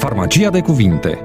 Farmacia de cuvinte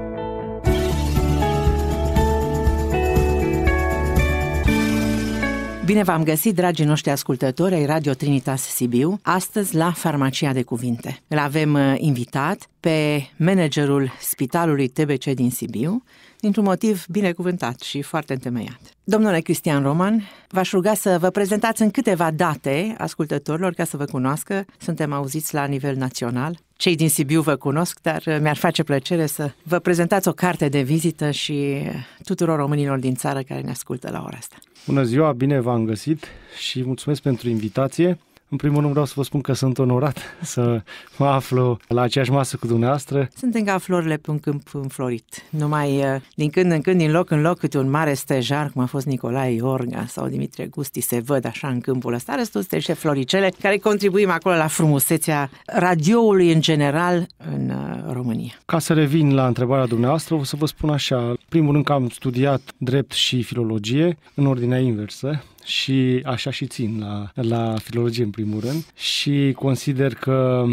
Bine v-am găsit, dragii noștri ascultători ai Radio Trinitas Sibiu, astăzi la Farmacia de Cuvinte. Îl avem uh, invitat pe managerul Spitalului TBC din Sibiu, dintr-un motiv binecuvântat și foarte întemeiat. Domnule Cristian Roman, v-aș ruga să vă prezentați în câteva date ascultătorilor ca să vă cunoască. Suntem auziți la nivel național cei din Sibiu vă cunosc, dar uh, mi-ar face plăcere să vă prezentați o carte de vizită și uh, tuturor românilor din țară care ne ascultă la ora asta. Bună ziua, bine v-am găsit și mulțumesc pentru invitație. În primul rând vreau să vă spun că sunt onorat să mă aflu la aceeași masă cu dumneavoastră. Suntem ca florile pe un câmp înflorit. Numai uh, din când în când, din loc în loc, câte un mare stejar, cum a fost Nicolae Iorga sau Dimitrie Gusti, se văd așa în câmpul ăsta. Restul sunt niște floricele care contribuim acolo la frumusețea radioului în general în uh, România. Ca să revin la întrebarea dumneavoastră, o să vă spun așa. Primul rând că am studiat drept și filologie în ordinea inversă și așa și țin la, la filologie în primul rând și consider că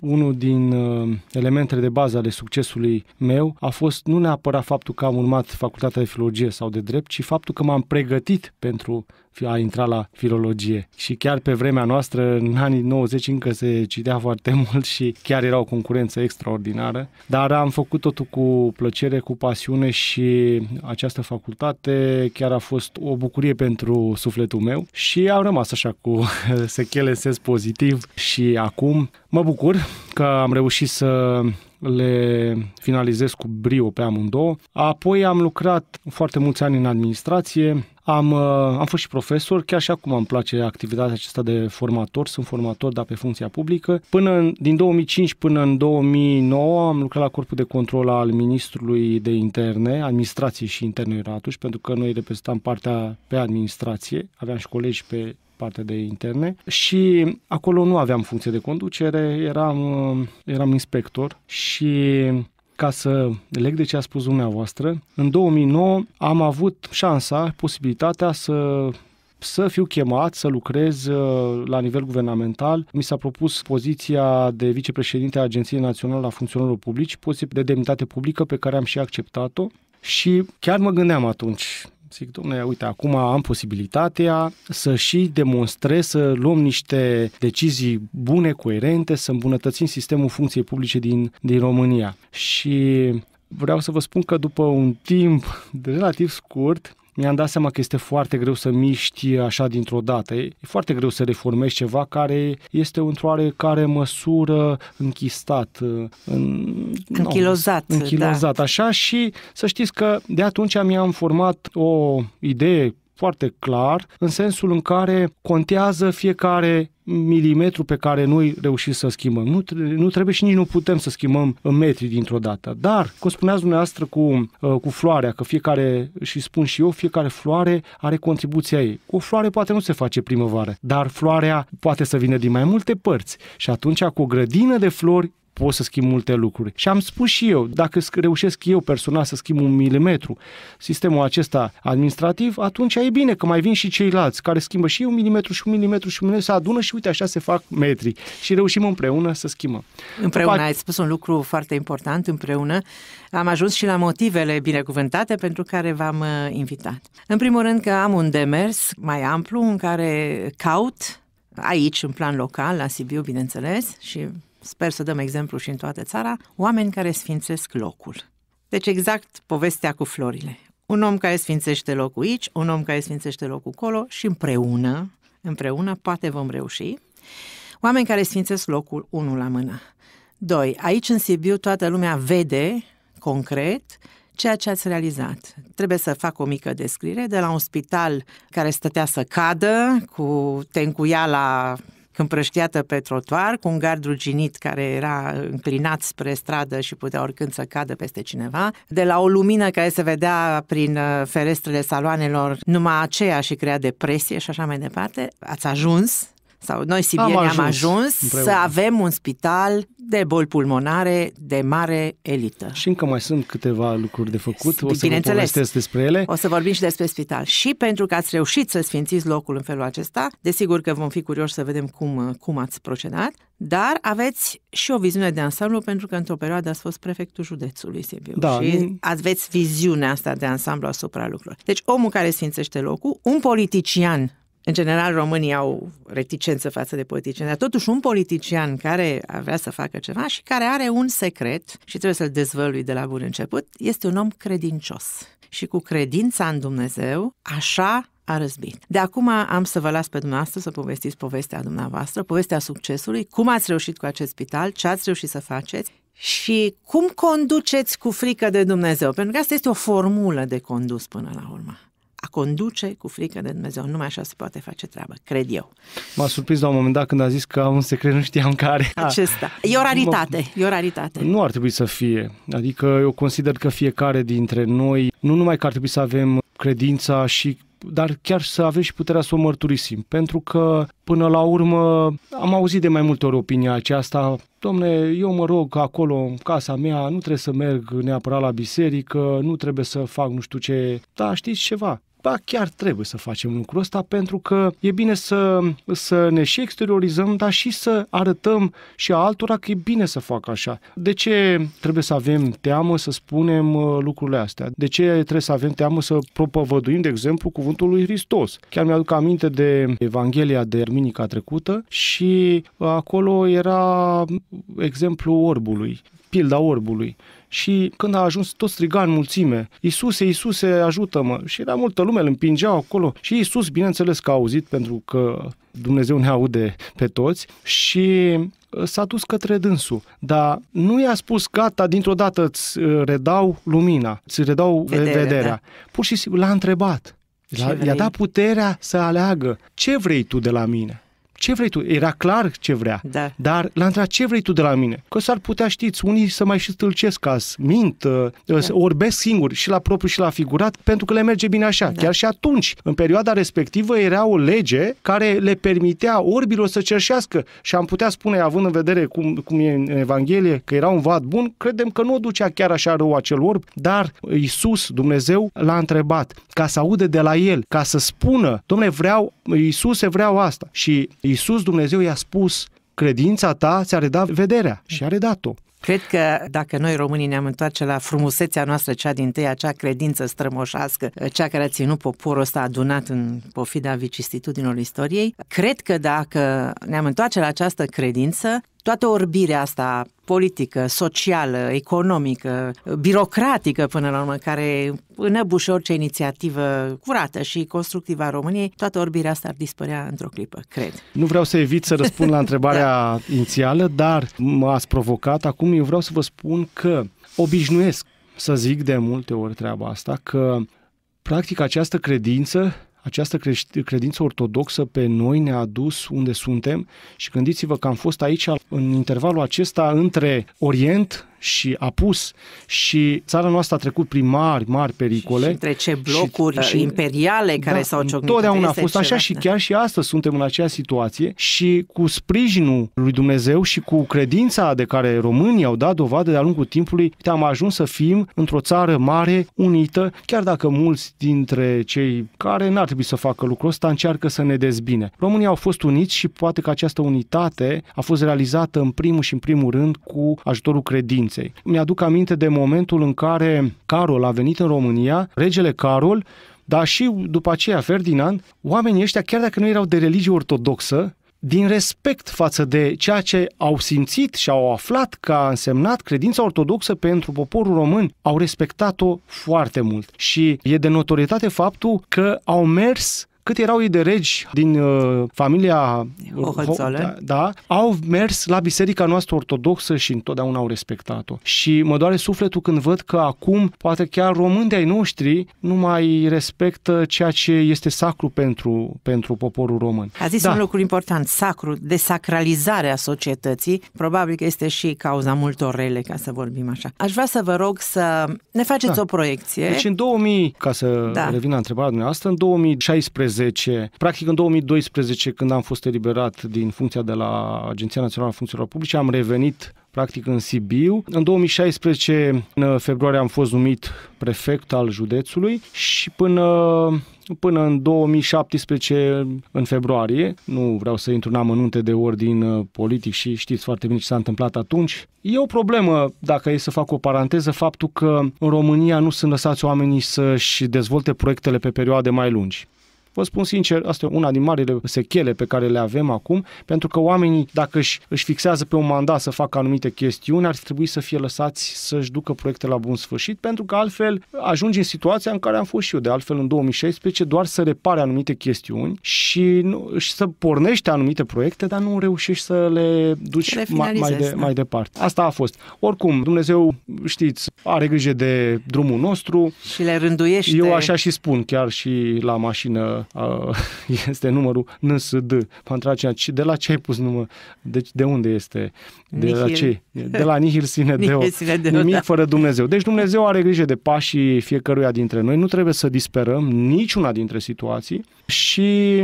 unul din uh, elementele de bază ale succesului meu a fost nu neapărat faptul că am urmat facultatea de filologie sau de drept, ci faptul că m-am pregătit pentru a intra la filologie. Și chiar pe vremea noastră, în anii 90, încă se citea foarte mult și chiar era o concurență extraordinară, dar am făcut totul cu plăcere, cu pasiune și această facultate chiar a fost o bucurie pentru sufletul meu și am rămas așa cu sechele în sens pozitiv și acum mă bucur că am reușit să le finalizez cu brio pe amândouă. Apoi am lucrat foarte mulți ani în administrație, am, uh, am fost și profesor, chiar și acum îmi place activitatea aceasta de formator, sunt formator, dar pe funcția publică. Până în, din 2005 până în 2009 am lucrat la Corpul de Control al Ministrului de Interne, Administrație și Interne atunci, pentru că noi reprezentam partea pe administrație, aveam și colegi pe partea de interne și acolo nu aveam funcție de conducere, eram, uh, eram inspector și ca să leg de ce a spus dumneavoastră, în 2009 am avut șansa, posibilitatea să să fiu chemat să lucrez uh, la nivel guvernamental. Mi s-a propus poziția de vicepreședinte a Agenției Naționale a Funcționarilor Publici, poziție de demnitate publică pe care am și acceptat-o. Și chiar mă gândeam atunci, Zic, domnule, uite, acum am posibilitatea să și demonstrez, să luăm niște decizii bune, coerente, să îmbunătățim sistemul funcției publice din, din România. Și vreau să vă spun că după un timp relativ scurt, mi-am dat seama că este foarte greu să miști așa dintr-o dată. E foarte greu să reformezi ceva care este într-o oarecare măsură închistat. Uh, în, închilozat. Nu, închilozat, da. așa și să știți că de atunci mi-am format o idee foarte clar, în sensul în care contează fiecare milimetru pe care noi reușim să schimbăm. Nu, nu trebuie și nici nu putem să schimbăm metri dintr-o dată. Dar, cum spuneați dumneavoastră cu, uh, cu floarea, că fiecare, și spun și eu, fiecare floare are contribuția ei. O floare poate nu se face primăvară, dar floarea poate să vină din mai multe părți. Și atunci, cu o grădină de flori, pot să schimb multe lucruri. Și am spus și eu, dacă reușesc eu personal să schimb un milimetru sistemul acesta administrativ, atunci e bine că mai vin și ceilalți care schimbă și un milimetru și un milimetru și un milimetru, se adună și uite așa se fac metri și reușim împreună să schimbăm. Împreună, După... ai spus un lucru foarte important, împreună. Am ajuns și la motivele binecuvântate pentru care v-am uh, invitat. În primul rând că am un demers mai amplu în care caut aici, în plan local, la Sibiu, bineînțeles, și sper să dăm exemplu și în toată țara, oameni care sfințesc locul. Deci exact povestea cu florile. Un om care sfințește locul aici, un om care sfințește locul acolo și împreună, împreună poate vom reuși. Oameni care sfințesc locul unul la mână. Doi, aici în Sibiu toată lumea vede concret ceea ce ați realizat. Trebuie să fac o mică descriere de la un spital care stătea să cadă cu tencuiala împrăștiată pe trotuar, cu un gard ruginit care era înclinat spre stradă și putea oricând să cadă peste cineva, de la o lumină care se vedea prin uh, ferestrele saloanelor, numai aceea și crea depresie și așa mai departe, ați ajuns sau noi sibieni am ajuns, am ajuns să avem un spital de boli pulmonare de mare elită. Și încă mai sunt câteva lucruri de făcut, o să vă despre ele. O să vorbim și despre spital. Și pentru că ați reușit să sfințiți locul în felul acesta, desigur că vom fi curioși să vedem cum, uh, cum ați procedat, dar aveți și o viziune de ansamblu pentru că într-o perioadă ați fost prefectul județului Sibiu da, și aveți viziunea asta de ansamblu asupra lucrurilor. Deci omul care sfințește locul, un politician în general, românii au reticență față de politicieni, dar totuși un politician care vrea să facă ceva și care are un secret și trebuie să-l dezvălui de la bun început, este un om credincios. Și cu credința în Dumnezeu, așa a răzbit. De acum am să vă las pe dumneavoastră să povestiți povestea dumneavoastră, povestea succesului, cum ați reușit cu acest spital, ce ați reușit să faceți și cum conduceți cu frică de Dumnezeu, pentru că asta este o formulă de condus până la urmă a conduce cu frică de Dumnezeu. Numai așa se poate face treaba. cred eu. M-a surprins la un moment dat când a zis că am un secret, nu știam care. Acesta. E o raritate, e o raritate. Nu ar trebui să fie. Adică eu consider că fiecare dintre noi, nu numai că ar trebui să avem credința și dar chiar să avem și puterea să o mărturisim. Pentru că, până la urmă, am auzit de mai multe ori opinia aceasta. Domne, eu mă rog acolo, în casa mea, nu trebuie să merg neapărat la biserică, nu trebuie să fac nu știu ce. Da, știți ceva? ba chiar trebuie să facem lucrul ăsta pentru că e bine să, să ne și exteriorizăm, dar și să arătăm și altora că e bine să facă așa. De ce trebuie să avem teamă să spunem uh, lucrurile astea? De ce trebuie să avem teamă să propovăduim, de exemplu, cuvântul lui Hristos? Chiar mi-aduc aminte de Evanghelia de duminica trecută și uh, acolo era exemplu orbului, pilda orbului și când a ajuns tot striga în mulțime, Iisuse, Iisuse, ajută-mă! Și era multă lume, îl împingeau acolo și Iisus, bineînțeles că a auzit pentru că Dumnezeu ne aude pe toți și uh, s-a dus către dânsul, dar nu i-a spus gata, dintr-o dată îți uh, redau lumina, îți redau vederea. vederea. Da. Pur și simplu l-a întrebat. La, i-a dat puterea să aleagă. Ce vrei tu de la mine? ce vrei tu? Era clar ce vrea. Da. Dar l-a întrebat ce vrei tu de la mine? Că s-ar putea, știți, unii să mai și stâlcesc azi, mint, da. orbesc singur și la propriu și la figurat, pentru că le merge bine așa. Da. Chiar și atunci, în perioada respectivă, era o lege care le permitea orbilor să cerșească și am putea spune, având în vedere cum, cum e în Evanghelie, că era un vad bun, credem că nu o ducea chiar așa rău acel orb, dar Isus, Dumnezeu, l-a întrebat ca să audă de la el, ca să spună, domne, vreau, Isus, vreau asta. Și Iisus Dumnezeu i-a spus, credința ta ți-a redat vederea și a redat-o. Cred că dacă noi românii ne-am întoarce la frumusețea noastră, cea din tâi, acea credință strămoșească, cea care a ținut poporul ăsta adunat în pofida vicissitudinilor istoriei, cred că dacă ne-am întoarce la această credință, toată orbirea asta politică, socială, economică, birocratică până la urmă, care înăbușe orice inițiativă curată și constructivă a României, toată orbirea asta ar dispărea într-o clipă, cred. Nu vreau să evit să răspund la întrebarea da. inițială, dar m-ați provocat. Acum eu vreau să vă spun că obișnuiesc să zic de multe ori treaba asta, că practic această credință această credință ortodoxă pe noi ne-a dus unde suntem și gândiți-vă că am fost aici în intervalul acesta între Orient și a pus și țara noastră a trecut prin mari, mari pericole. Și, trece blocuri și, și, da, imperiale da, care da, s-au ciocnit. Totdeauna a fost așa și chiar și astăzi suntem în aceeași situație și cu sprijinul lui Dumnezeu și cu credința de care românii au dat dovadă de-a lungul timpului, am ajuns să fim într-o țară mare, unită, chiar dacă mulți dintre cei care n-ar trebui să facă lucrul ăsta încearcă să ne dezbine. Românii au fost uniți și poate că această unitate a fost realizată în primul și în primul rând cu ajutorul credinței Franței. Mi-aduc aminte de momentul în care Carol a venit în România, regele Carol, dar și după aceea Ferdinand, oamenii ăștia, chiar dacă nu erau de religie ortodoxă, din respect față de ceea ce au simțit și au aflat că a însemnat credința ortodoxă pentru poporul român, au respectat-o foarte mult. Și e de notorietate faptul că au mers cât erau ei de regi din uh, familia uh, Hohenzollern, da, da, au mers la biserica noastră ortodoxă și întotdeauna au respectat-o. Și mă doare sufletul când văd că acum poate chiar români ai noștri nu mai respectă ceea ce este sacru pentru, pentru poporul român. A zis da. un lucru important, sacru, desacralizarea societății, probabil că este și cauza multor rele, ca să vorbim așa. Aș vrea să vă rog să ne faceți da. o proiecție. Deci în 2000, ca să da. revin la întrebarea dumneavoastră, în 2016 2010. Practic în 2012, când am fost eliberat din funcția de la Agenția Națională a Funcțiilor Publice, am revenit practic în Sibiu. În 2016, în februarie, am fost numit prefect al județului și până până în 2017, în februarie. Nu vreau să intru în amănunte de ordin uh, politic și știți foarte bine ce s-a întâmplat atunci. E o problemă, dacă e să fac o paranteză, faptul că în România nu sunt lăsați oamenii să-și dezvolte proiectele pe perioade mai lungi. Vă spun sincer, asta e una din marile sechele pe care le avem acum, pentru că oamenii, dacă își, își fixează pe un mandat să facă anumite chestiuni, ar trebui să fie lăsați să-și ducă proiecte la bun sfârșit, pentru că altfel ajungi în situația în care am fost și eu, de altfel în 2016, doar să repare anumite chestiuni și, nu, și să pornești anumite proiecte, dar nu reușești să le duci le mai, mai, de, da. mai departe. Asta a fost. Oricum, Dumnezeu, știți, are grijă de drumul nostru. Și le rânduiește. Eu așa și spun, chiar și la mașină Uh, este numărul NSD, Pantracea, de la ce ai pus număr? Deci de unde este? De nihil. la ce? De la nihil sine deo. Nihil sine deo Nimic da. fără Dumnezeu. Deci Dumnezeu are grijă de pașii fiecăruia dintre noi. Nu trebuie să disperăm niciuna dintre situații și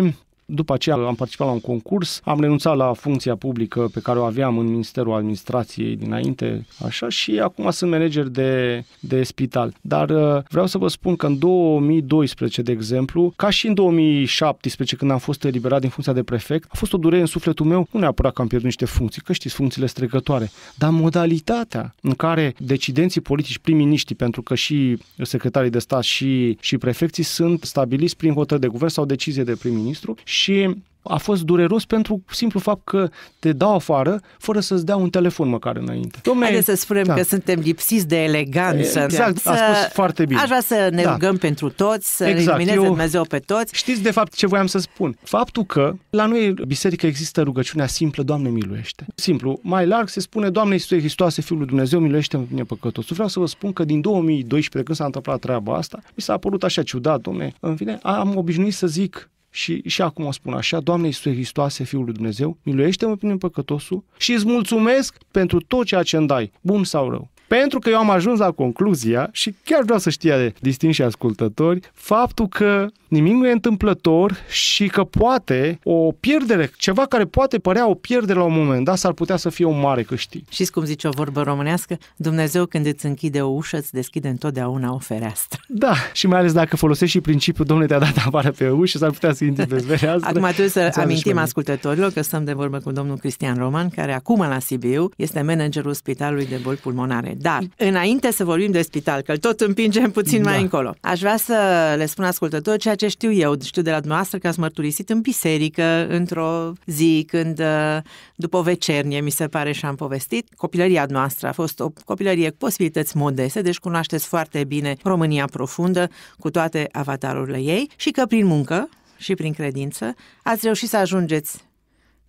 după aceea am participat la un concurs, am renunțat la funcția publică pe care o aveam în Ministerul Administrației dinainte, așa, și acum sunt manager de, de spital. Dar uh, vreau să vă spun că în 2012, de exemplu, ca și în 2017, când am fost eliberat din funcția de prefect, a fost o durere în sufletul meu, nu neapărat că am pierdut niște funcții, că știți, funcțiile strecătoare, dar modalitatea în care decidenții politici, prim-miniștri, pentru că și secretarii de stat și, și prefecții sunt stabiliți prin hotărâri de guvern sau decizie de prim-ministru și a fost dureros pentru simplu fapt că te dau afară fără să-ți dea un telefon măcar înainte. Domne, Haideți să spunem da. că suntem lipsiți de eleganță. Exact, a spus foarte bine. Aș vrea să ne da. rugăm pentru toți, să exact. lumineze Eu... Dumnezeu pe toți. Știți de fapt ce voiam să spun? Faptul că la noi biserică există rugăciunea simplă, Doamne miluiește. Simplu, mai larg se spune, Doamne Iisuse Hristoase, Fiul lui Dumnezeu, miluiește pe mine păcătosul. Vreau să vă spun că din 2012, când s-a întâmplat treaba asta, mi s-a părut așa ciudat, domne, în fine, am obișnuit să zic și, și acum o spun așa, Doamne Iisuse Hristoase, Fiul lui Dumnezeu, miluiește-mă prin păcătosul și îți mulțumesc pentru tot ceea ce îmi dai, bun sau rău. Pentru că eu am ajuns la concluzia și chiar vreau să de distinși ascultători faptul că nimic nu e întâmplător și că poate o pierdere, ceva care poate părea o pierdere la un moment dat, s-ar putea să fie un mare câștig. Și cum zice o vorbă românească, Dumnezeu când îți închide o ușă, îți deschide întotdeauna o fereastră. Da, și mai ales dacă folosești și principiul, domnule, te-a dat afară pe ușă, s-ar putea să intri pe fereastră. Acum trebuie să amintim ascultătorilor că stăm de vorbă cu domnul Cristian Roman, care acum la Sibiu este managerul Spitalului de Boli Pulmonare. Dar, înainte să vorbim de spital, că tot împingem puțin da. mai încolo, aș vrea să le spun ascultătorilor ceea ce ce știu eu, știu de la dumneavoastră că ați mărturisit în biserică, într-o zi, când uh, după o vecernie, mi se pare, și am povestit. Copilăria noastră a fost o copilărie cu posibilități modeste, deci cunoașteți foarte bine România profundă, cu toate avatarurile ei, și că prin muncă și prin credință ați reușit să ajungeți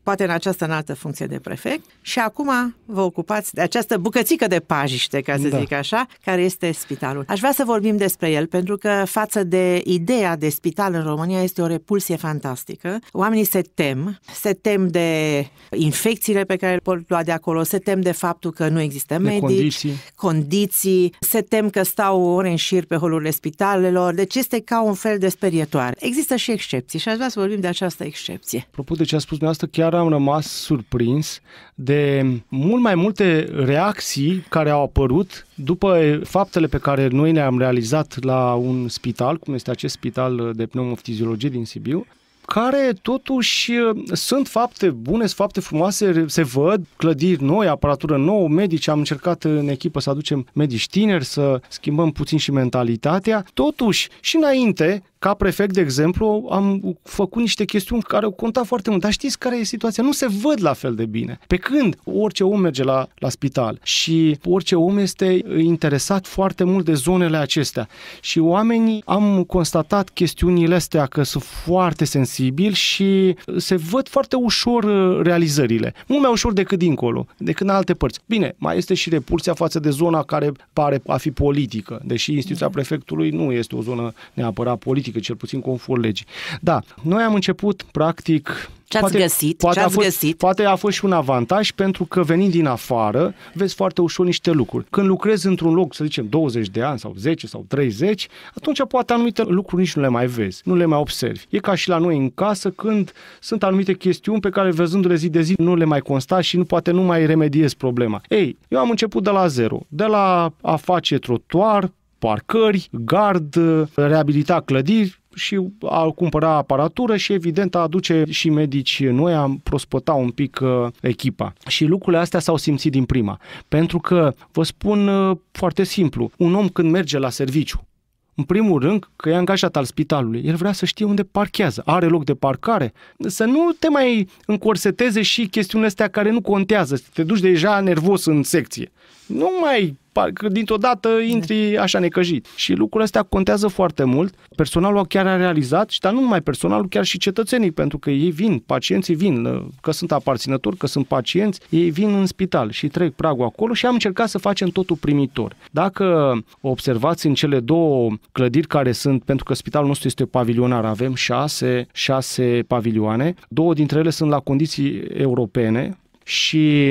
poate în această înaltă funcție de prefect și acum vă ocupați de această bucățică de pajiște, ca să da. zic așa, care este spitalul. Aș vrea să vorbim despre el, pentru că față de ideea de spital în România este o repulsie fantastică. Oamenii se tem, se tem de infecțiile pe care le pot lua de acolo, se tem de faptul că nu există de medici, condiții. condiții, se tem că stau ore în șir pe holurile spitalelor, deci este ca un fel de sperietoare. Există și excepții și aș vrea să vorbim de această excepție. Apropo de ce a spus dumneavoastră, chiar am rămas surprins de mult mai multe reacții care au apărut după faptele pe care noi le-am realizat la un spital, cum este acest spital de pneumoftiziologie din Sibiu, care totuși uh, sunt fapte bune, sunt fapte frumoase, se văd clădiri noi, aparatură nouă, medici, am încercat în echipă să aducem medici tineri, să schimbăm puțin și mentalitatea. Totuși, și înainte, ca prefect, de exemplu, am făcut niște chestiuni care au contat foarte mult. Dar știți care e situația? Nu se văd la fel de bine. Pe când orice om merge la, la spital și orice om este interesat foarte mult de zonele acestea. Și oamenii am constatat chestiunile astea că sunt foarte sensibili și se văd foarte ușor uh, realizările. Mult mai ușor decât dincolo, decât în alte părți. Bine, mai este și repulsia față de zona care pare a fi politică, deși instituția da. prefectului nu este o zonă neapărat politică juridică, cel puțin conform legii. Da, noi am început, practic, ce ați poate, găsit? Poate, ce a fost, găsit? poate a fost și un avantaj pentru că venind din afară, vezi foarte ușor niște lucruri. Când lucrezi într-un loc, să zicem, 20 de ani sau 10 sau 30, atunci poate anumite lucruri nici nu le mai vezi, nu le mai observi. E ca și la noi în casă când sunt anumite chestiuni pe care văzându-le zi de zi nu le mai consta și nu poate nu mai remediezi problema. Ei, eu am început de la zero, de la a face trotuar, parcări, gard, reabilita clădiri și a cumpăra aparatură și evident a aduce și medici noi, a prospăta un pic uh, echipa. Și lucrurile astea s-au simțit din prima. Pentru că, vă spun uh, foarte simplu, un om când merge la serviciu, în primul rând, că e angajat al spitalului. El vrea să știe unde parchează. Are loc de parcare? Să nu te mai încorseteze și chestiunile astea care nu contează. Te duci deja nervos în secție nu mai parcă dintr-o dată intri așa necăjit. Și lucrul ăsta contează foarte mult. Personalul chiar a realizat și dar nu numai personalul, chiar și cetățenii, pentru că ei vin, pacienții vin, ă, că sunt aparținători, că sunt pacienți, ei vin în spital și trec pragul acolo și am încercat să facem totul primitor. Dacă observați în cele două clădiri care sunt, pentru că spitalul nostru este pavilionar, avem șase, șase pavilioane, două dintre ele sunt la condiții europene, și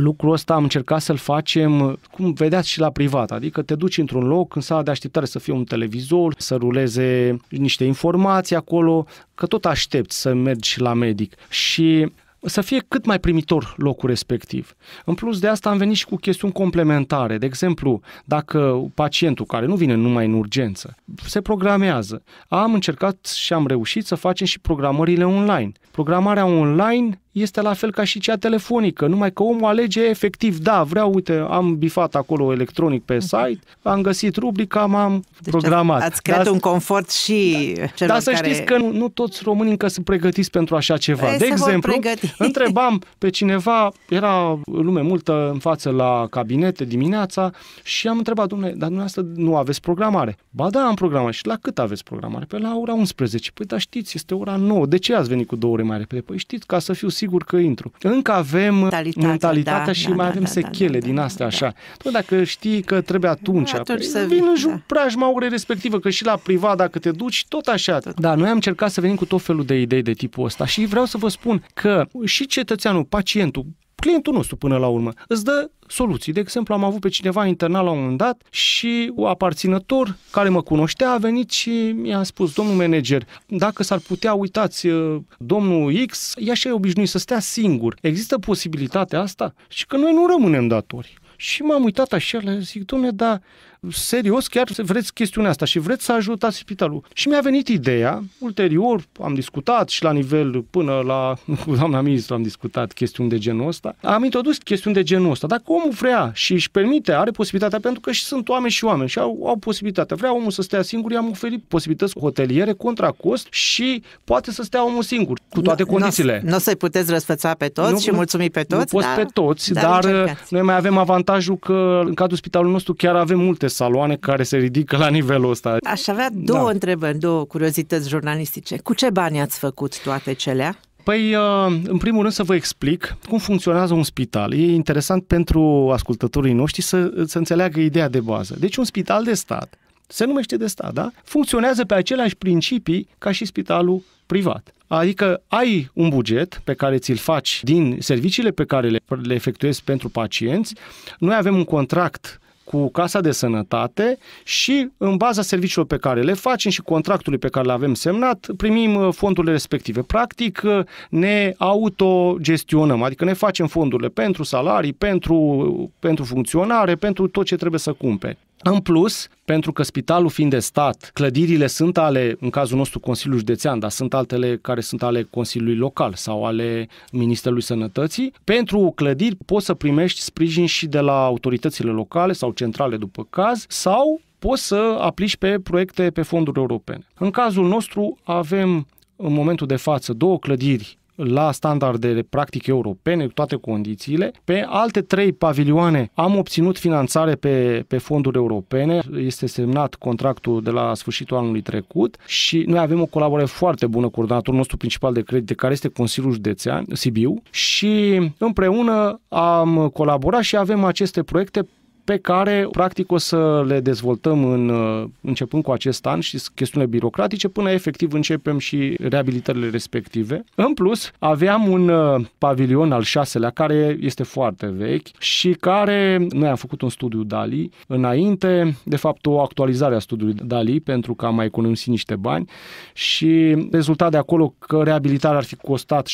lucrul ăsta am încercat să-l facem, cum vedeați și la privat, adică te duci într-un loc în sala de așteptare să fie un televizor, să ruleze niște informații acolo, că tot aștepți să mergi la medic și să fie cât mai primitor locul respectiv. În plus de asta am venit și cu chestiuni complementare. De exemplu, dacă pacientul care nu vine numai în urgență se programează, am încercat și am reușit să facem și programările online. Programarea online este la fel ca și cea telefonică, numai că omul alege efectiv, da, vreau, uite, am bifat acolo electronic pe mhm. site, am găsit rubrica, m-am deci programat. Ați creat da, un confort și da, celor Dar să care... știți că nu, nu toți românii încă sunt pregătiți pentru așa ceva. Ei, De exemplu, întrebam pe cineva, era lume multă în față la cabinete dimineața și am întrebat, domnule, dar dumneavoastră nu aveți programare? Ba da, am programare. Și la cât aveți programare? Pe păi la ora 11. Păi da, știți, este ora 9. De ce ați venit cu două ore mai repede? Păi știți, ca să fiu sigur sigur că intru. Încă avem mentalitatea, mentalitatea da, și da, mai da, avem da, sechele da, din da, astea da, așa. Da. dacă știi că trebuie atunci, da, atunci păi să vin în da. preajma orei respectivă, că și la privat dacă te duci, tot așa. Tot. Da, noi am încercat să venim cu tot felul de idei de tipul ăsta și vreau să vă spun că și cetățeanul, pacientul, clientul nostru până la urmă. Îți dă soluții. De exemplu, am avut pe cineva internat la un moment dat și o aparținător care mă cunoștea a venit și mi-a spus, domnul manager, dacă s-ar putea, uitați, uh, domnul X, e așa obișnuit să stea singur. Există posibilitatea asta? Și că noi nu rămânem datori. Și m-am uitat așa, le zic, domnule, dar serios chiar vreți chestiunea asta și vreți să ajutați spitalul. Și mi-a venit ideea, ulterior am discutat și la nivel până la, cu doamna ministru am discutat chestiuni de genul ăsta, am introdus chestiuni de genul ăsta. Dacă omul vrea și își permite, are posibilitatea, pentru că și sunt oameni și oameni și au, au posibilitatea. Vrea omul să stea singur, i-am oferit posibilități hoteliere contra cost și poate să stea omul singur, cu toate nu, condițiile. Nu nu să-i puteți răsfăța pe toți nu, și mulțumi pe toți. Nu nu poți pe toți, dar, dar noi mai avem avantajul că în cadrul spitalului nostru chiar avem multe saloane care se ridică la nivelul ăsta. Aș avea două da. întrebări, două curiozități jurnalistice. Cu ce bani ați făcut toate celea? Păi, uh, în primul rând să vă explic cum funcționează un spital. E interesant pentru ascultătorii noștri să, să înțeleagă ideea de bază. Deci un spital de stat, se numește de stat, da? Funcționează pe aceleași principii ca și spitalul privat. Adică ai un buget pe care ți-l faci din serviciile pe care le, le efectuezi pentru pacienți. Noi avem un contract cu Casa de Sănătate și în baza serviciilor pe care le facem și contractului pe care le avem semnat, primim uh, fondurile respective. Practic uh, ne autogestionăm, adică ne facem fondurile pentru salarii, pentru, uh, pentru funcționare, pentru tot ce trebuie să cumpere. În plus, pentru că spitalul fiind de stat, clădirile sunt ale, în cazul nostru, Consiliul Județean, dar sunt altele care sunt ale Consiliului Local sau ale Ministerului Sănătății. Pentru clădiri poți să primești sprijin și de la autoritățile locale sau centrale, după caz, sau poți să aplici pe proiecte pe fonduri europene. În cazul nostru avem în momentul de față două clădiri la standardele practic europene, toate condițiile. Pe alte trei pavilioane am obținut finanțare pe, pe fonduri europene. Este semnat contractul de la sfârșitul anului trecut și noi avem o colaborare foarte bună cu ordonatorul nostru principal de credit, de care este Consiliul Județean, Sibiu, și împreună am colaborat și avem aceste proiecte pe care practic o să le dezvoltăm în, uh, începând cu acest an și chestiunile birocratice până efectiv începem și reabilitările respective. În plus, aveam un uh, pavilion al șaselea care este foarte vechi și care noi am făcut un studiu DALI înainte, de fapt o actualizare a studiului DALI pentru că am mai economisit niște bani și rezultat de acolo că reabilitarea ar fi costat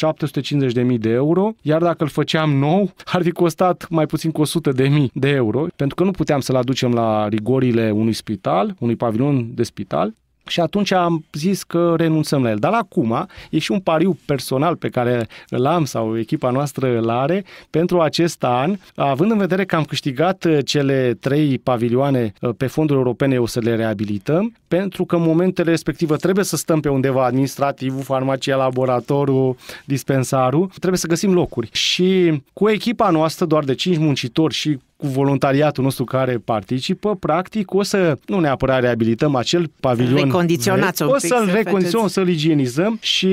750.000 de euro, iar dacă îl făceam nou, ar fi costat mai puțin cu 100.000 de euro pentru că nu puteam să-l aducem la rigorile unui spital, unui pavilion de spital, și atunci am zis că renunțăm la el. Dar acum e și un pariu personal pe care îl am sau echipa noastră îl are pentru acest an, având în vedere că am câștigat uh, cele trei pavilioane uh, pe fonduri europene, o să le reabilităm, pentru că în momentele respective trebuie să stăm pe undeva administrativul, farmacia, laboratorul, dispensarul, trebuie să găsim locuri. Și cu echipa noastră, doar de cinci muncitori și cu voluntariatul nostru care participă, practic o să nu neapărat reabilităm acel pavilion. Recondiționați o să-l să recondiționăm, să-l igienizăm și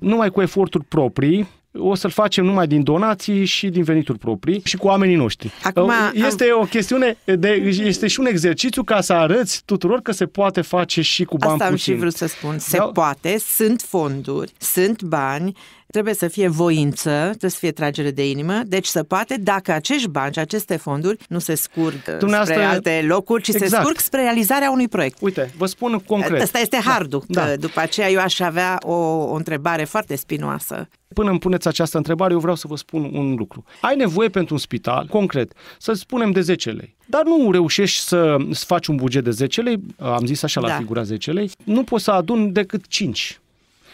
numai cu eforturi proprii o să-l facem numai din donații și din venituri proprii și cu oamenii noștri. Acum, uh, este am... o chestiune, de, este și un exercițiu ca să arăți tuturor că se poate face și cu bani Asta am puțin. și vrut să spun. Se da? poate, sunt fonduri, sunt bani, Trebuie să fie voință, trebuie să fie tragere de inimă, deci să poate dacă acești bani, aceste fonduri nu se scurg Dumneavoastră... spre alte locuri, ci exact. se scurg spre realizarea unui proiect. Uite, vă spun concret. Asta este da, hardul, da. că da. după aceea eu aș avea o, o întrebare foarte spinoasă. Până îmi puneți această întrebare, eu vreau să vă spun un lucru. Ai nevoie pentru un spital, concret, să spunem de 10 lei, dar nu reușești să, să faci un buget de 10 lei, am zis așa da. la figura 10 lei, nu poți să adun decât 5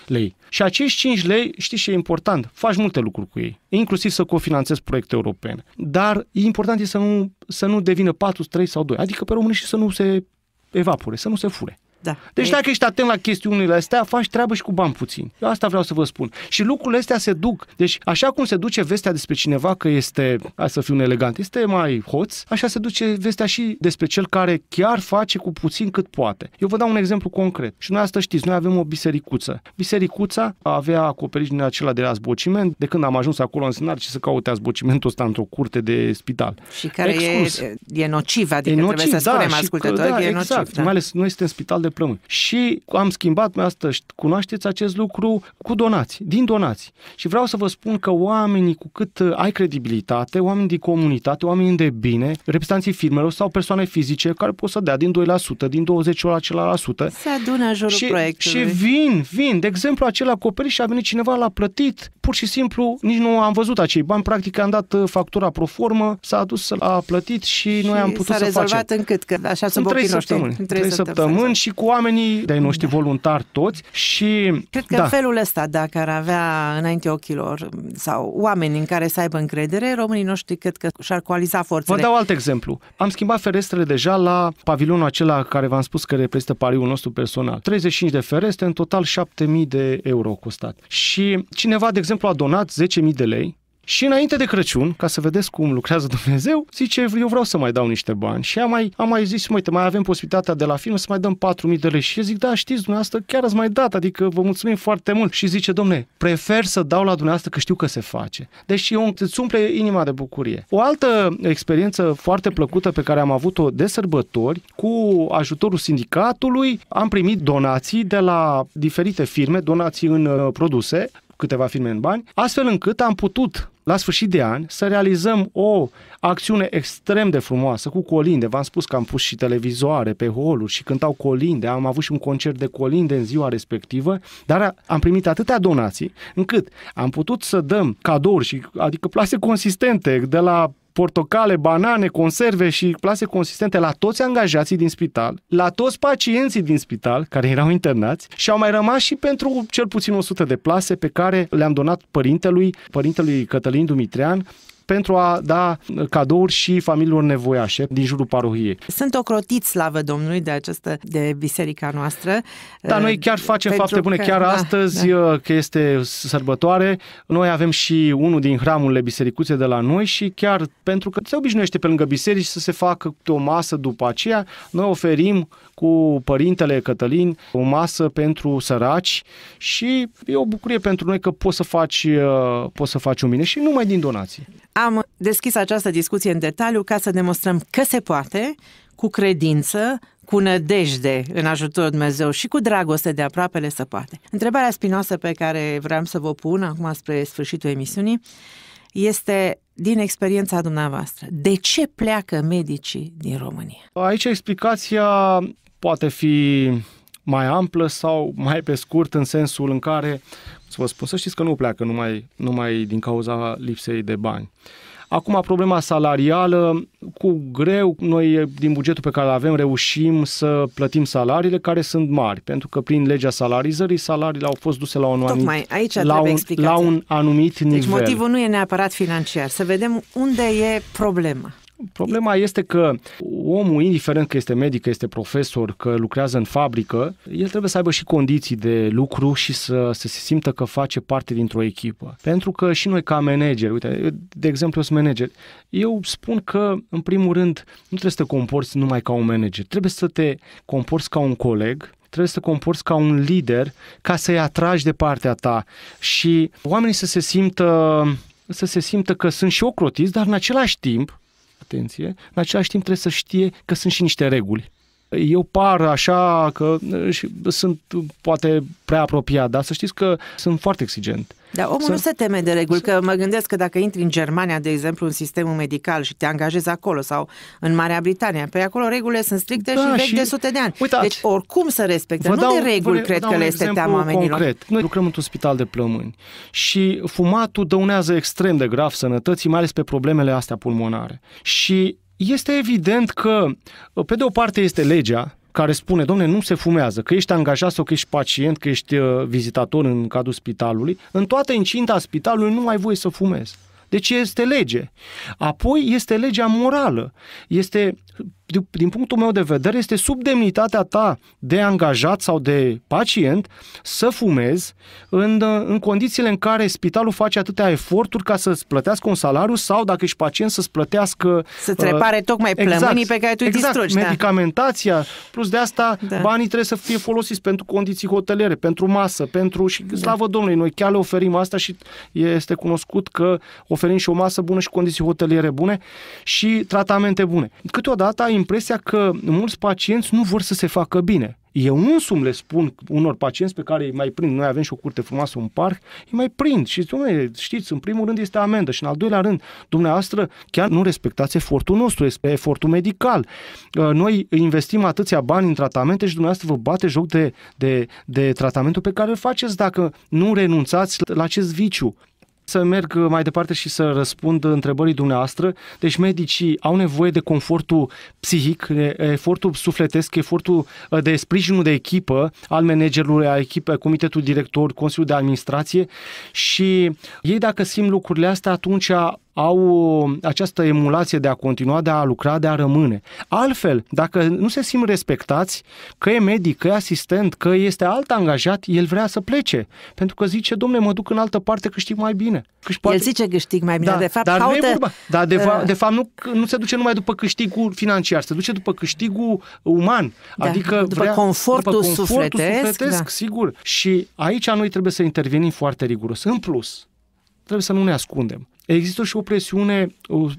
lei. Și acești 5 lei, știți ce e important? Faci multe lucruri cu ei, inclusiv să cofinanțezi proiecte europene. Dar e important e să nu, să nu devină 4, 3 sau 2, adică pe români și să nu se evapore, să nu se fure. Da. Deci, deci dacă ești atent la chestiunile astea, faci treabă și cu bani puțin. Eu asta vreau să vă spun. Și lucrurile astea se duc. Deci așa cum se duce vestea despre cineva că este, hai să fiu un elegant, este mai hoț, așa se duce vestea și despre cel care chiar face cu puțin cât poate. Eu vă dau un exemplu concret. Și noi asta știți, noi avem o bisericuță. Bisericuța avea acoperiș din acela de la zbociment, de când am ajuns acolo în senar ce să caute zbocimentul ăsta într-o curte de spital. Și care e, e nociv, adică e nociv, trebuie să da, spunem ascultători, da, e exact, nociv. Da. Mai ales noi suntem spital de plămâni. Și am schimbat, mea asta cunoașteți acest lucru, cu donații, din donații. Și vreau să vă spun că oamenii cu cât uh, ai credibilitate, oameni din comunitate, oameni de bine, reprezentanții firmelor sau persoane fizice care pot să dea din 2%, din 20 la acela sută. Se adună în jurul și, proiectului. Și vin, vin. De exemplu, acela acoperiș a venit cineva, l-a plătit, pur și simplu nici nu am văzut acei bani, practic am dat uh, factura pro formă, s-a adus, a plătit și, și noi am putut să facem. s-a rezolvat cât? că așa în trei săptămâni. În trei săptămâni, săptămâni și cu oamenii de noștri da. voluntari toți și... Cred că da. felul ăsta, dacă ar avea înainte ochilor sau oameni în care să aibă încredere, românii noștri cred că și-ar coaliza forțele. Vă dau alt exemplu. Am schimbat ferestrele deja la pavilionul acela care v-am spus că reprezintă pariul nostru personal. 35 de ferestre, în total 7.000 de euro costat. Și cineva, de exemplu, a donat 10.000 de lei și înainte de Crăciun, ca să vedeți cum lucrează Dumnezeu, zice, eu vreau să mai dau niște bani. Și am mai, am mai zis, uite, mai avem posibilitatea de la film să mai dăm 4.000 de lei. Și eu zic, da, știți, dumneavoastră, chiar ați mai dat, adică vă mulțumim foarte mult. Și zice, domne, prefer să dau la dumneavoastră că știu că se face. Deci eu îți umple inima de bucurie. O altă experiență foarte plăcută pe care am avut-o de sărbători, cu ajutorul sindicatului, am primit donații de la diferite firme, donații în uh, produse, câteva firme în bani, astfel încât am putut la sfârșit de an, să realizăm o acțiune extrem de frumoasă cu colinde. V-am spus că am pus și televizoare pe holuri și cântau colinde, am avut și un concert de colinde în ziua respectivă, dar am primit atâtea donații încât am putut să dăm cadouri, și, adică plase consistente, de la portocale, banane, conserve și plase consistente la toți angajații din spital, la toți pacienții din spital care erau internați și au mai rămas și pentru cel puțin 100 de plase pe care le-am donat părintelui, părintelui Cătălin Dumitrean, pentru a da cadouri și familiilor nevoiașe din jurul parohiei. Sunt ocrotiți, slavă Domnului, de această de biserica noastră. Da, noi chiar eh, facem fapte bune. Că, chiar da, astăzi, da. Eh, că este sărbătoare, noi avem și unul din hramurile bisericuțe de la noi și chiar pentru că se obișnuiește pe lângă biserici să se facă o masă după aceea, noi oferim cu părintele Cătălin o masă pentru săraci și e o bucurie pentru noi că poți să faci, eh, poți să faci o mine și numai din donații. Am deschis această discuție în detaliu ca să demonstrăm că se poate, cu credință, cu nădejde în ajutorul Dumnezeu și cu dragoste de aproapele să poate. Întrebarea spinoasă pe care vreau să vă pun acum spre sfârșitul emisiunii este din experiența dumneavoastră. De ce pleacă medicii din România? Aici explicația poate fi mai amplă sau mai pe scurt în sensul în care, să vă spun, să știți că nu pleacă numai, numai din cauza lipsei de bani. Acum, problema salarială, cu greu, noi din bugetul pe care îl avem reușim să plătim salariile care sunt mari, pentru că prin legea salarizării salariile au fost duse la un Tocmai, anumit, aici la un, la un anumit deci nivel. Deci motivul nu e neapărat financiar, să vedem unde e problema. Problema este că omul, indiferent că este medic, că este profesor, că lucrează în fabrică, el trebuie să aibă și condiții de lucru și să, să se simtă că face parte dintr-o echipă. Pentru că și noi ca manager, uite, de exemplu eu sunt manager, eu spun că, în primul rând, nu trebuie să te comporți numai ca un manager, trebuie să te comporți ca un coleg, trebuie să te comporți ca un lider ca să-i atragi de partea ta și oamenii să se simtă să se simtă că sunt și ocrotiți, dar în același timp atenție, în același timp trebuie să știe că sunt și niște reguli eu par așa că uh, și sunt uh, poate prea apropiat, dar să știți că sunt foarte exigent. Dar omul să... nu se teme de reguli, că mă gândesc că dacă intri în Germania, de exemplu, în sistemul medical și te angajezi acolo sau în Marea Britanie, pe păi acolo regulile sunt stricte da, și vechi și... de sute de ani. Uitați, deci oricum să respecte, nu dau, de reguli vă, cred vă că le este teama oamenilor. Concret. Noi lucrăm într-un spital de plămâni și fumatul dăunează extrem de grav sănătății, mai ales pe problemele astea pulmonare. Și este evident că, pe de o parte, este legea care spune, domne, nu se fumează, că ești angajat sau că ești pacient, că ești uh, vizitator în cadrul spitalului, în toată incinta spitalului nu ai voie să fumezi. Deci este lege. Apoi este legea morală. Este, din punctul meu de vedere, este sub demnitatea ta de angajat sau de pacient să fumezi în, în condițiile în care spitalul face atâtea eforturi ca să-ți plătească un salariu sau, dacă ești pacient, să-ți plătească... Să-ți uh, repare uh, tocmai exact, plămânii pe care tu exact, îi distrugi. medicamentația. Da. Plus de asta, da. banii trebuie să fie folosiți pentru condiții hotelere, pentru masă, pentru... Și slavă da. Domnului, noi chiar le oferim asta și este cunoscut că oferim și o masă bună și condiții hoteliere bune și tratamente bune. Câteodată ai impresia că mulți pacienți nu vor să se facă bine. Eu însumi le spun unor pacienți pe care îi mai prind, noi avem și o curte frumoasă, un parc, îi mai prind și zic, știți, în primul rând este amendă și în al doilea rând, dumneavoastră chiar nu respectați efortul nostru, este efortul medical. Uh, noi investim atâția bani în tratamente și dumneavoastră vă bate joc de, de, de tratamentul pe care îl faceți dacă nu renunțați la acest viciu să merg mai departe și să răspund întrebării dumneavoastră. Deci medicii au nevoie de confortul psihic, de efortul sufletesc, efortul uh, de sprijinul de echipă al managerului, a echipei, comitetul director, Consiliul de Administrație și ei dacă simt lucrurile astea, atunci au uh, această emulație de a continua, de a lucra, de a rămâne. Altfel, dacă nu se simt respectați, că e medic, că e asistent, că este alt angajat, el vrea să plece. Pentru că zice, domne, mă duc în altă parte, câștig mai bine. Câș poate... El zice câștig mai bine, da, de fapt dar caută... vorba. Dar de, fa- uh, de fapt nu, nu se duce numai după câștigul financiar, se duce după câștigul uman. Da, adică după, vrea, confortul după confortul sufletesc, sufletesc da. sigur. Și aici noi trebuie să intervenim foarte riguros. În plus, trebuie să nu ne ascundem există și o presiune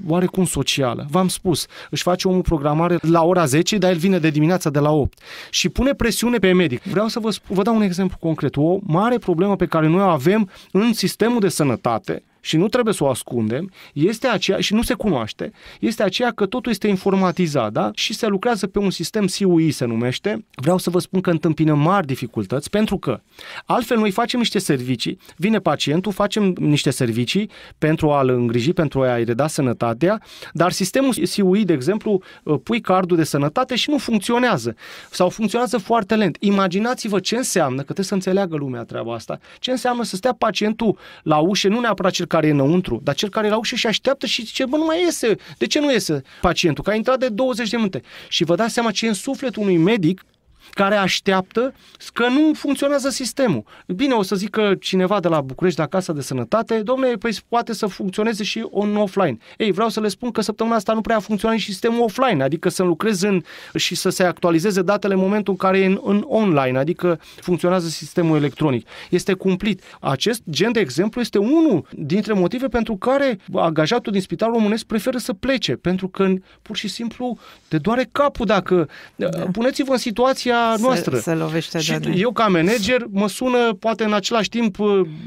oarecum socială. V-am spus, își face omul programare la ora 10, dar el vine de dimineața de la 8 și pune presiune pe medic. Vreau să vă, vă dau un exemplu concret. O mare problemă pe care noi o avem în sistemul de sănătate și nu trebuie să o ascundem, este aceea, și nu se cunoaște, este aceea că totul este informatizat, da? Și se lucrează pe un sistem CUI, se numește. Vreau să vă spun că întâmpinăm mari dificultăți, pentru că altfel noi facem niște servicii, vine pacientul, facem niște servicii pentru a-l îngriji, pentru a-i reda sănătatea, dar sistemul CUI, de exemplu, ă, pui cardul de sănătate și nu funcționează sau funcționează foarte lent. Imaginați-vă ce înseamnă, că trebuie să înțeleagă lumea treaba asta, ce înseamnă să stea pacientul la ușă, nu neapărat cel care e înăuntru, dar cel care e la ușă și așteaptă și zice, bă, nu mai iese. De ce nu iese pacientul? Că a intrat de 20 de minute. Și vă dați seama ce e în sufletul unui medic care așteaptă că nu funcționează sistemul. Bine, o să zic că cineva de la București, de la Casa de Sănătate, domnule, păi poate să funcționeze și on offline. Ei, vreau să le spun că săptămâna asta nu prea funcționează și sistemul offline, adică să lucrez în, și să se actualizeze datele în momentul în care e în, în online, adică funcționează sistemul electronic. Este cumplit. Acest gen de exemplu este unul dintre motive pentru care angajatul din spitalul românesc preferă să plece, pentru că pur și simplu te doare capul dacă... Da. Puneți-vă în situația se, noastră. Se, lovește, și de eu ca manager mă sună poate în același timp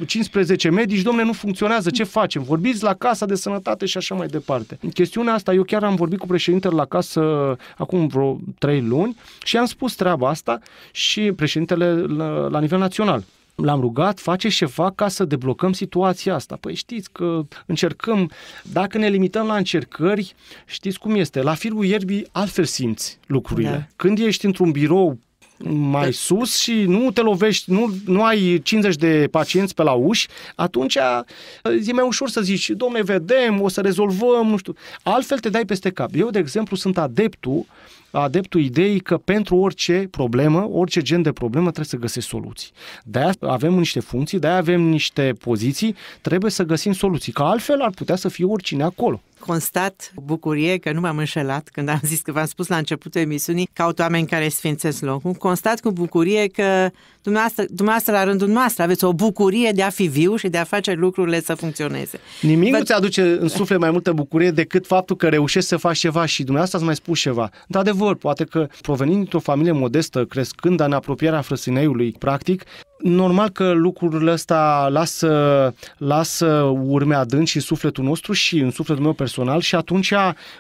15 uh, medici, domne, nu funcționează, ce facem? Vorbiți la Casa de Sănătate și așa mai departe. În chestiunea asta, eu chiar am vorbit cu președintele la casă acum vreo 3 luni și am spus treaba asta și președintele la, la nivel național l-am rugat, face ceva ca să deblocăm situația asta. Păi știți că încercăm, dacă ne limităm la încercări, știți cum este, la firul ierbii altfel simți lucrurile. Da. Când ești într-un birou mai da. sus și nu te lovești, nu, nu ai 50 de pacienți pe la uși, atunci e mai ușor să zici, domne, vedem, o să rezolvăm, nu știu. Altfel te dai peste cap. Eu, de exemplu, sunt adeptul adeptul ideii că pentru orice problemă, orice gen de problemă, trebuie să găsești soluții. De-aia avem niște funcții, de-aia avem niște poziții, trebuie să găsim soluții, că altfel ar putea să fie oricine acolo constat bucurie că nu m-am înșelat când am zis că v-am spus la începutul emisiunii caut oameni care sfințesc locul. Constat cu bucurie că dumneavoastră, dumneavoastră la rândul noastră aveți o bucurie de a fi viu și de a face lucrurile să funcționeze. Nimic Vă... nu ți aduce în suflet mai multă bucurie decât faptul că reușești să faci ceva și dumneavoastră ați mai spus ceva. Într-adevăr, Într-adevăr, poate că provenind dintr-o familie modestă, crescând în apropierea Frăsineiului, practic, normal că lucrurile astea lasă, lasă urme adânci și sufletul nostru și în sufletul meu personal și atunci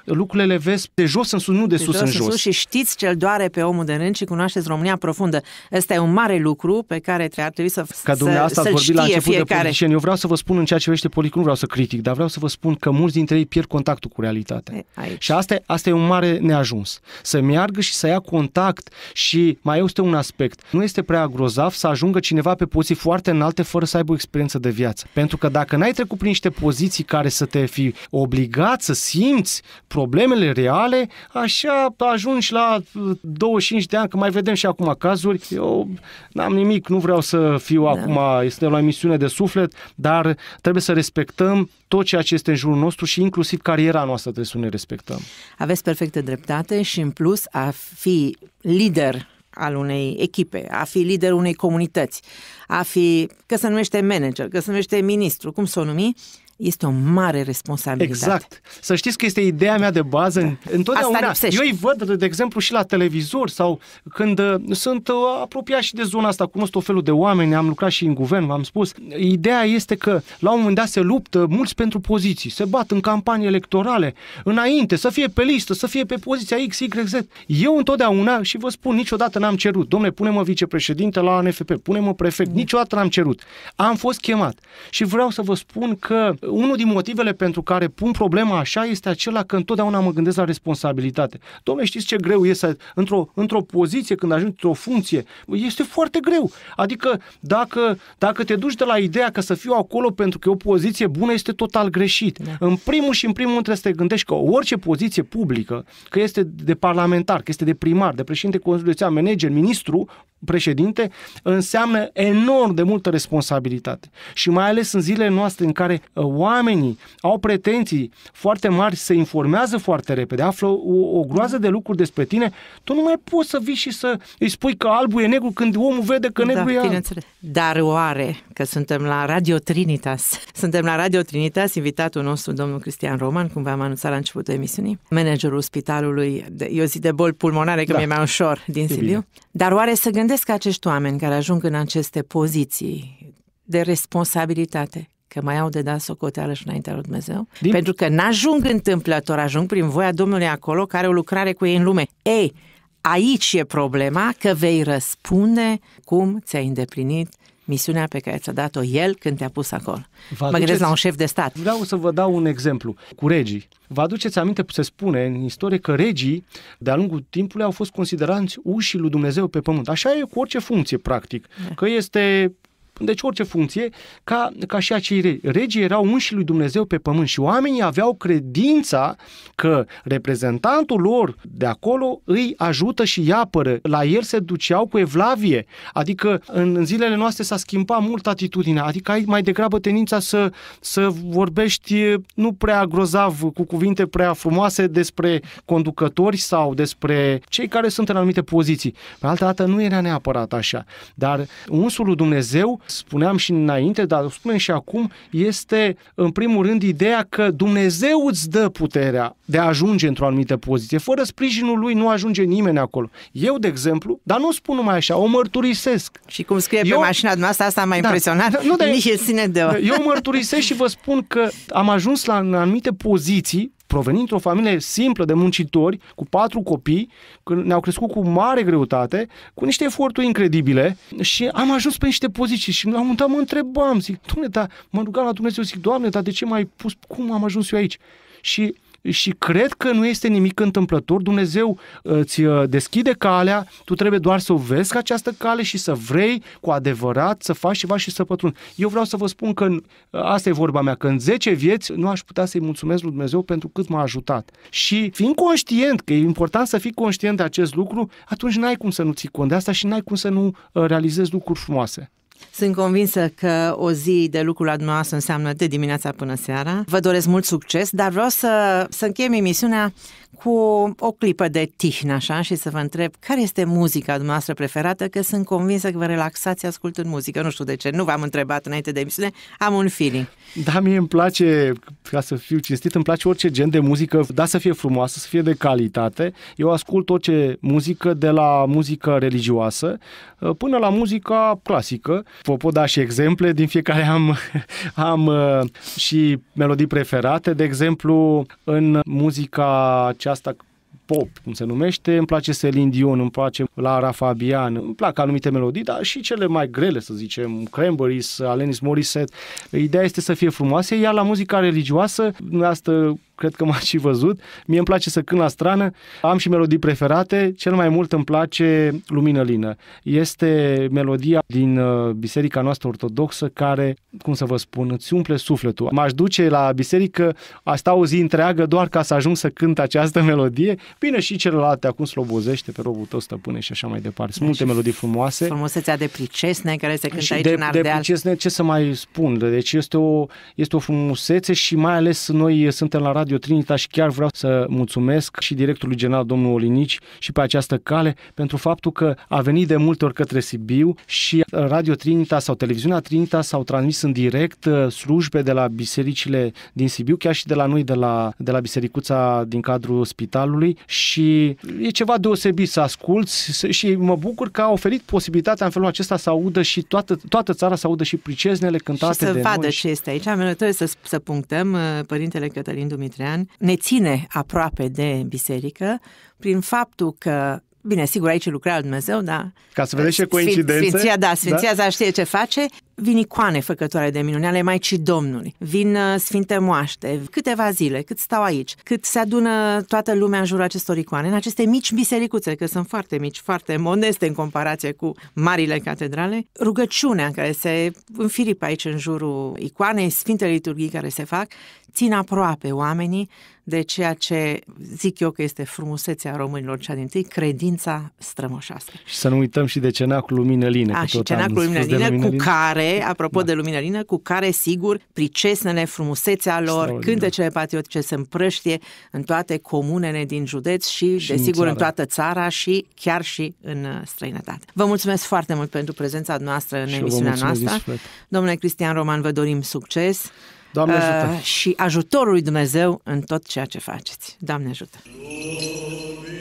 lucrurile le vezi de jos în sus, nu de, de sus în jos. Sus și știți ce doare pe omul de rând și cunoașteți România profundă. Ăsta e un mare lucru pe care ar trebui să Ca dumneavoastră ați vorbit la început fiecare. de Eu vreau să vă spun în ceea ce vește politic, nu vreau să critic, dar vreau să vă spun că mulți dintre ei pierd contactul cu realitatea. Aici. Și asta, asta e un mare neajuns. Să meargă și să ia contact și mai este un aspect. Nu este prea grozav să ajungă cine cineva pe poziții foarte înalte fără să aibă o experiență de viață. Pentru că dacă n-ai trecut prin niște poziții care să te fi obligat să simți problemele reale, așa ajungi la 25 uh, de ani, că mai vedem și acum cazuri. Eu n-am nimic, nu vreau să fiu da. acum, este la emisiune de suflet, dar trebuie să respectăm tot ceea ce este în jurul nostru și inclusiv cariera noastră trebuie să ne respectăm. Aveți perfectă dreptate și în plus a fi lider al unei echipe, a fi lider unei comunități, a fi, că se numește manager, că se numește ministru, cum să o numi, este o mare responsabilitate. Exact. Să știți că este ideea mea de bază. Da. Întotdeauna. Asta eu îi văd, de exemplu, și la televizor sau când uh, sunt uh, apropiat și de zona asta, cunosc tot felul de oameni, am lucrat și în guvern, v-am spus. Ideea este că la un moment dat se luptă mulți pentru poziții, se bat în campanii electorale, înainte, să fie pe listă, să fie pe poziția X, Y, Z. Eu întotdeauna, și vă spun, niciodată n-am cerut, domnule, pune-mă vicepreședinte la ANFP, pune-mă prefect, da. niciodată n-am cerut. Am fost chemat. Și vreau să vă spun că unul din motivele pentru care pun problema așa este acela că întotdeauna mă gândesc la responsabilitate. Domnule, știți ce greu e să, într-o, într-o poziție, când ajungi într-o funcție, este foarte greu. Adică dacă, dacă te duci de la ideea că să fiu acolo pentru că e o poziție bună, este total greșit. Da. În primul și în primul trebuie să te gândești că orice poziție publică, că este de parlamentar, că este de primar, de președinte, conducea, manager, ministru, președinte, înseamnă enorm de multă responsabilitate. Și mai ales în zilele noastre în care uh, oamenii au pretenții foarte mari, se informează foarte repede, află o, o groază de lucruri despre tine, tu nu mai poți să vii și să îi spui că albul e negru când omul vede că da, negru da, e alb. Dar oare că suntem la Radio Trinitas, suntem la Radio Trinitas, invitatul nostru, domnul Cristian Roman, cum v-am anunțat la începutul emisiunii, managerul spitalului, de, eu zic de boli pulmonare, că da. mi-e mai ușor din Sibiu. Dar oare să gândesc că acești oameni care ajung în aceste poziții de responsabilitate, că mai au de dat socoteală și înaintea lui Dumnezeu, Din... pentru că n-ajung întâmplător, ajung prin voia Domnului acolo care o lucrare cu ei în lume. Ei, aici e problema că vei răspunde cum ți-ai îndeplinit misiunea pe care ți-a dat-o el când te-a pus acolo. Vă mă gândesc la un șef de stat. Vreau să vă dau un exemplu cu regii. Vă aduceți aminte, se spune în istorie că regii, de-a lungul timpului, au fost considerați ușii lui Dumnezeu pe pământ. Așa e cu orice funcție, practic. Da. Că este deci orice funcție, ca, ca și acei regi. Regii erau unși lui Dumnezeu pe pământ și oamenii aveau credința că reprezentantul lor de acolo îi ajută și îi apără. La el se duceau cu evlavie, adică în, zilele noastre s-a schimbat mult atitudinea, adică ai mai degrabă tendința să, să vorbești nu prea grozav, cu cuvinte prea frumoase despre conducători sau despre cei care sunt în anumite poziții. Pe altă dată nu era neapărat așa, dar unsul lui Dumnezeu spuneam și înainte, dar o spunem și acum, este în primul rând ideea că Dumnezeu îți dă puterea de a ajunge într-o anumită poziție. Fără sprijinul lui nu ajunge nimeni acolo. Eu, de exemplu, dar nu spun numai așa, o mărturisesc. Și cum scrie eu, pe mașina noastră, asta m-a da. impresionat. Da, nu, dar, Nici el ține de Eu mărturisesc și vă spun că am ajuns la în anumite poziții provenind dintr-o familie simplă de muncitori, cu patru copii, când ne-au crescut cu mare greutate, cu niște eforturi incredibile și am ajuns pe niște poziții și la un moment dat mă întrebam, zic, domnule, dar mă rugam la Dumnezeu, zic, Doamne, dar de ce m-ai pus, cum am ajuns eu aici? Și și cred că nu este nimic întâmplător. Dumnezeu îți uh, uh, deschide calea, tu trebuie doar să o vezi ca această cale și să vrei cu adevărat să faci ceva și să pătrunzi. Eu vreau să vă spun că în, uh, asta e vorba mea, că în 10 vieți nu aș putea să-i mulțumesc lui Dumnezeu pentru cât m-a ajutat. Și fiind conștient că e important să fii conștient de acest lucru, atunci n-ai cum să nu ții cont de asta și n-ai cum să nu realizezi lucruri frumoase. Sunt convinsă că o zi de lucru la dumneavoastră înseamnă de dimineața până seara. Vă doresc mult succes, dar vreau să, să încheiem emisiunea cu o clipă de tihn, așa și să vă întreb care este muzica dumneavoastră preferată, că sunt convinsă că vă relaxați ascultând muzică. Nu știu de ce, nu v-am întrebat înainte de emisiune, am un feeling. Da, mie îmi place, ca să fiu cinstit, îmi place orice gen de muzică, da să fie frumoasă, să fie de calitate. Eu ascult orice muzică, de la muzică religioasă ă, până la muzica clasică. Vă pot da și exemple, din fiecare am, am ă, și melodii preferate. De exemplu, în muzica aceasta pop, cum se numește, îmi place Celine Dion, îmi place Lara Fabian, îmi plac anumite melodii, dar și cele mai grele, să zicem, Cranberries, Alanis Morissette. Ideea este să fie frumoase, iar la muzica religioasă, asta cred că m-ați și văzut. Mie îmi place să cânt la strană, am și melodii preferate, cel mai mult îmi place Lumină Lină. Este melodia din uh, biserica noastră ortodoxă care, cum să vă spun, îți umple sufletul. M-aș duce la biserică, asta o zi întreagă doar ca să ajung să cânt această melodie. Bine, și celelalte, acum slobozește pe robul tău stăpâne și așa mai departe. Sunt deci, multe melodii frumoase. Frumusețea de pricesne care se cântă aici de, în Ardeal. De pricesne, ce să mai spun? Deci este o, este o frumusețe și mai ales noi suntem la radio Radio Trinita și chiar vreau să mulțumesc și directorului general domnul Olinici și pe această cale pentru faptul că a venit de multe ori către Sibiu și Radio Trinita sau televiziunea Trinita s-au transmis în direct uh, slujbe de la bisericile din Sibiu, chiar și de la noi, de la, de la bisericuța din cadrul spitalului și e ceva deosebit să asculți și mă bucur că a oferit posibilitatea în felul acesta să audă și toată, toată țara să audă și priceznele cântate și să de vadă noi. ce este aici. Am trebuie să, să punctăm uh, Părintele Cătălin Dumitru Petrean ne ține aproape de biserică prin faptul că Bine, sigur, aici lucrează Dumnezeu, dar... Ca să vedeți ce coincidențe. Sfinția, da, da? Sfinția da? știe ce face. Vin icoane făcătoare de minune ale Maicii Domnului, vin uh, Sfinte Moaște, câteva zile, cât stau aici, cât se adună toată lumea în jurul acestor icoane, în aceste mici bisericuțe, că sunt foarte mici, foarte modeste în comparație cu marile catedrale, rugăciunea care se înfiripă aici în jurul icoanei, Sfintele Liturghii care se fac, țin aproape oamenii de ceea ce zic eu că este frumusețea românilor cea din tâi, credința strămoșească. Și să nu uităm și de cenacul Luminăline. A, și cenacul Luminăline, Luminăline cu care, apropo da. de Luminăline, cu care, sigur, pricesnele, frumusețea lor, cântecele patriotice se împrăștie în toate comunele din județ și, și desigur, în, în toată țara și chiar și în uh, străinătate. Vă mulțumesc foarte mult pentru prezența noastră în și emisiunea noastră. Domnule Cristian Roman, vă dorim succes! Doamne uh, ajută! Uh, și ajutorul lui Dumnezeu în tot ceea ce faceți. Doamne ajută! Doamne.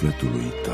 sufletul